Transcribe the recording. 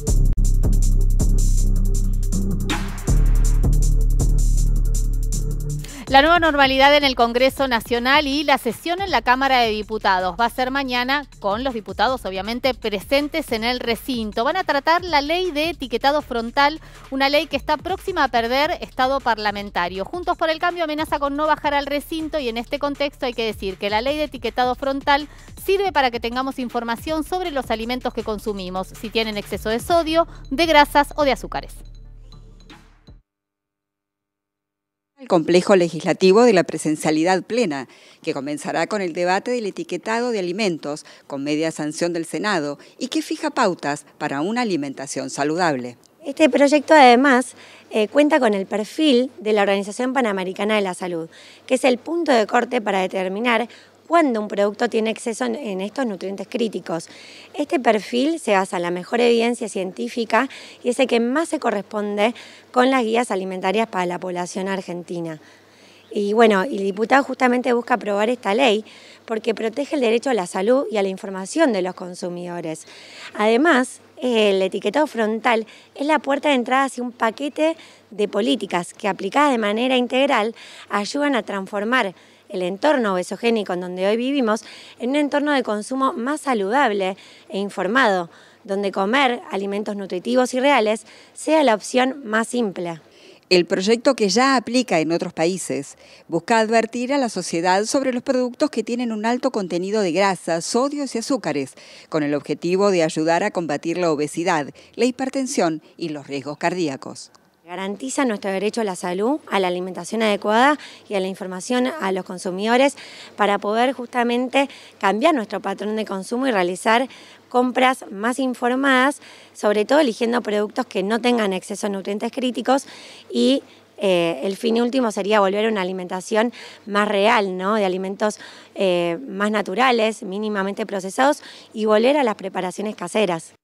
Thank you. La nueva normalidad en el Congreso Nacional y la sesión en la Cámara de Diputados va a ser mañana con los diputados obviamente presentes en el recinto. Van a tratar la ley de etiquetado frontal, una ley que está próxima a perder estado parlamentario. Juntos por el Cambio amenaza con no bajar al recinto y en este contexto hay que decir que la ley de etiquetado frontal sirve para que tengamos información sobre los alimentos que consumimos, si tienen exceso de sodio, de grasas o de azúcares. complejo legislativo de la presencialidad plena, que comenzará con el debate del etiquetado de alimentos con media sanción del Senado y que fija pautas para una alimentación saludable. Este proyecto además eh, cuenta con el perfil de la Organización Panamericana de la Salud, que es el punto de corte para determinar cuando un producto tiene exceso en, estos nutrientes críticos. Este perfil se basa en la mejor evidencia científica y es el que más se corresponde con las guías alimentarias para la población argentina. Y bueno, el diputado justamente busca aprobar esta ley porque protege el derecho a la salud y a la información de los consumidores. Además, el etiquetado frontal es la puerta de entrada hacia un paquete de políticas que aplicadas de manera integral ayudan a transformar el entorno obesogénico en donde hoy vivimos en un entorno de consumo más saludable e informado, donde comer alimentos nutritivos y reales sea la opción más simple. El proyecto que ya aplica en otros países busca advertir a la sociedad sobre los productos que tienen un alto contenido de grasas, sodios y azúcares, con el objetivo de ayudar a combatir la obesidad, la hipertensión y los riesgos cardíacos. Garantiza nuestro derecho a la salud, a la alimentación adecuada y a la información a los consumidores para poder justamente cambiar nuestro patrón de consumo y realizar compras más informadas, sobre todo eligiendo productos que no tengan exceso de nutrientes críticos y eh, el fin último sería volver a una alimentación más real, ¿no? de alimentos eh, más naturales, mínimamente procesados y volver a las preparaciones caseras.